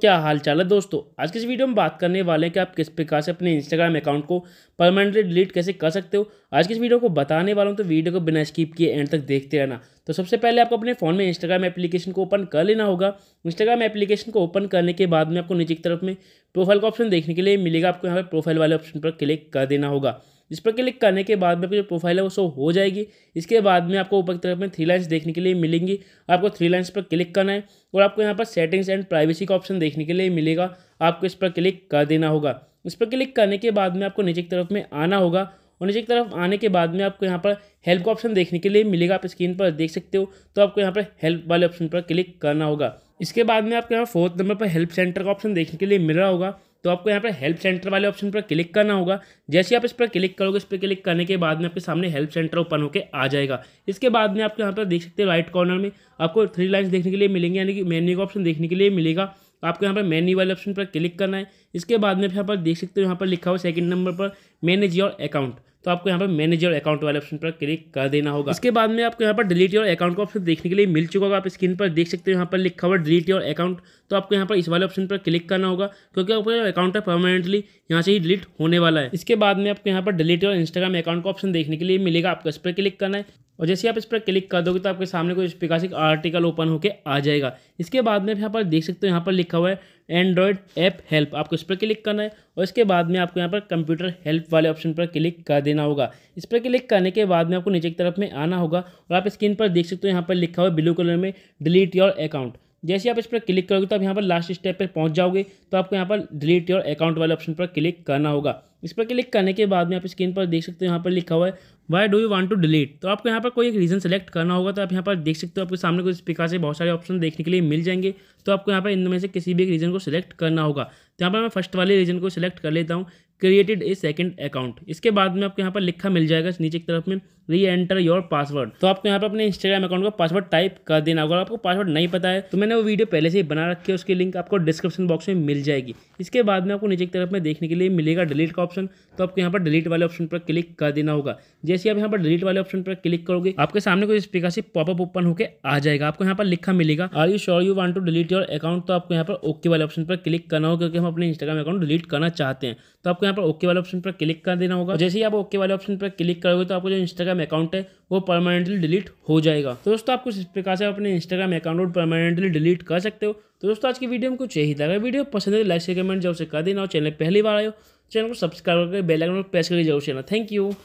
क्या हाल चाल है दोस्तों आज के इस वीडियो में बात करने वाले हैं कि आप किस प्रकार से अपने इंस्टाग्राम अकाउंट को परमानेंटली डिलीट कैसे कर सकते हो आज के इस वीडियो को बताने वाला हूं तो वीडियो को बिना स्किप किए एंड तक देखते रहना तो सबसे पहले आपको अपने फ़ोन में इंस्टाग्राम एप्लीकेशन को ओपन कर लेना होगा इंस्टाग्राम एप्लीकेशन को ओपन करने के बाद में आपको नीचे की तरफ में प्रोफाइल का ऑप्शन देखने के लिए मिलेगा आपको यहाँ पर प्रोफाइल वाले ऑप्शन पर क्लिक कर देना होगा जिस पर क्लिक करने के बाद में आपकी जो प्रोफाइल है वो शो हो जाएगी इसके बाद में आपको ऊपर की तरफ में थ्री लाइन्स देखने के लिए मिलेंगी आपको थ्री लाइन्स पर क्लिक करना है और आपको यहाँ पर सेटिंग्स एंड प्राइवेसी का ऑप्शन देखने के लिए मिलेगा आपको इस पर क्लिक कर देना होगा इस पर क्लिक करने के बाद में आपको नीचे की तरफ में आना होगा और नीचे की तरफ आने के बाद में आपको यहाँ पर हेल्प का ऑप्शन देखने के लिए मिलेगा आप स्क्रीन पर देख सकते हो तो आपको यहाँ पर हेल्प वाले ऑप्शन पर क्लिक करना होगा इसके बाद में आपको यहाँ फोर्थ नंबर पर हेल्प सेंटर का ऑप्शन देखने के लिए मिल रहा होगा तो आपको यहाँ पर हेल्प सेंटर वाले ऑप्शन पर क्लिक करना होगा जैसे आप इस पर क्लिक करोगे इस पर क्लिक करने के बाद में आपके सामने हेल्प सेंटर ओपन होकर आ जाएगा इसके बाद में आपको यहाँ पर देख सकते हैं राइट कॉर्नर में आपको थ्री लाइन्स देखने के लिए मिलेंगे यानी कि मेन्यू का ऑप्शन देखने के लिए मिलेगा आपको यहाँ पर मेन्यू वाले ऑप्शन पर क्लिक करना है इसके बाद में यहाँ पर देख सकते हो यहाँ पर लिखा हुआ सेकंड नंबर पर मैनेज योर अकाउंट तो आपको यहाँ पर मैनेज योर अकाउंट वाले ऑप्शन पर क्लिक कर देना होगा इसके बाद में आपको यहाँ पर डिलीट योर अकाउंट का ऑप्शन देखने के लिए मिल चुका होगा आप स्क्रीन पर देख सकते हो यहाँ पर लिखा हुआ डिलीट योर अकाउंट तो आपको यहाँ पर इस वाले ऑप्शन पर क्लिक करना होगा क्योंकि आपका अकाउंट है परमानेंटली यहाँ से ही डिलीट होने वाला है इसके बाद में आपको यहाँ पर डिलीट योर इंस्टाग्राम अकाउंट का ऑप्शन देखने के लिए मिलेगा आपको इस पर क्लिक करना है और जैसे आप इस पर क्लिक कर दोगे तो आपके सामने कोई स्पिकासिक आर्टिकल ओपन होकर आ जाएगा इसके बाद में यहाँ पर देख सकते हो यहाँ पर लिखा हुआ है एंड्रॉयड ऐप हेल्प आपको इस पर क्लिक करना है और इसके बाद में आपको यहाँ पर कंप्यूटर हेल्प वाले ऑप्शन पर क्लिक कर देना होगा इस पर क्लिक करने के बाद में आपको नीचे की तरफ में आना होगा और आप स्क्रीन पर देख सकते हो यहाँ पर लिखा हुआ है ब्लू कलर में डिलीट योर अकाउंट जैसे आप इस पर क्लिक करोगे तो आप यहाँ पर लास्ट स्टेप पर पहुँच जाओगे तो आपको यहाँ पर डिलीट योर अकाउंट वाले ऑप्शन पर क्लिक करना होगा इस पर क्लिक करने के बाद में आप स्क्रीन पर देख सकते हो यहाँ पर लिखा हुआ है why do you want to delete तो आपको यहाँ पर कोई एक रीज़न सेलेक्ट करना होगा तो आप यहाँ पर देख सकते हो आपके सामने कुछ प्रकार से बहुत सारे ऑप्शन देखने के लिए मिल जाएंगे तो आपको यहाँ पर इनमें से किसी भी एक रीज़न को सिलेक्ट करना होगा तो यहाँ पर मैं फर्स्ट वाले रीज़न को सिलेक्ट कर लेता हूँ क्रिएटेड ए सेकंड अकाउंट इसके बाद में आपको यहाँ पर लिखा मिल जाएगा नीचे की तरफ में री एंटर योर पासवर्ड तो आपको यहाँ पर अपने इंस्टाग्राम अकाउंट का पासवर्ड टाइप कर देना अगर आपको पासवर्ड नहीं पता है तो मैंने वो वीडियो पहले से ही बना रखी है उसकी लिंक आपको डिस्क्रिप्शन बॉक्स में मिल जाएगी इसके बाद में आपको नीचे की तरफ में देखने के लिए मिलेगा डिलीट का ऑप्शन तो आपको यहाँ पर डिलीट वाले ऑप्शन पर क्लिक कर देना होगा जैसे आप यहाँ पर डिलीट वाले ऑप्शन पर क्लिक करोगे आपके सामने कुछ इस प्रकार से पॉपअप ओपन होकर आ जाएगा आपको यहाँ पर लिखा मिलेगा are you sure you want to delete your account तो आपको यहाँ पर ओके वाले ऑप्शन पर क्लिक करना होगा क्योंकि हम अपने इंस्टाग्राम अकाउंट डिलीट करना चाहते हैं तो आपको यहाँ पर ओके वाले ऑप्शन पर क्लिक कर देना होगा जैसे ही आप ओके वाले ऑप्शन पर क्लिक करोगे तो आपको जो इंस्टाग्राम अकाउंट है वो परमानेंटली डिलीट हो जाएगा तो दोस्तों आप कुछ इस प्रकार से अपने इंस्टाग्राम अकाउंट को परमानेंटली डिलीट कर सकते हो तो दोस्तों आज की वीडियो में कुछ यही था अगर वीडियो पसंद है तो लाइक से कमेंट जरूर से कर देना और चैनल पहली बार आए हो चैनल को सब्सक्राइब करके बेलाइकन पर प्रेस करके जरूर चेना थैंक यू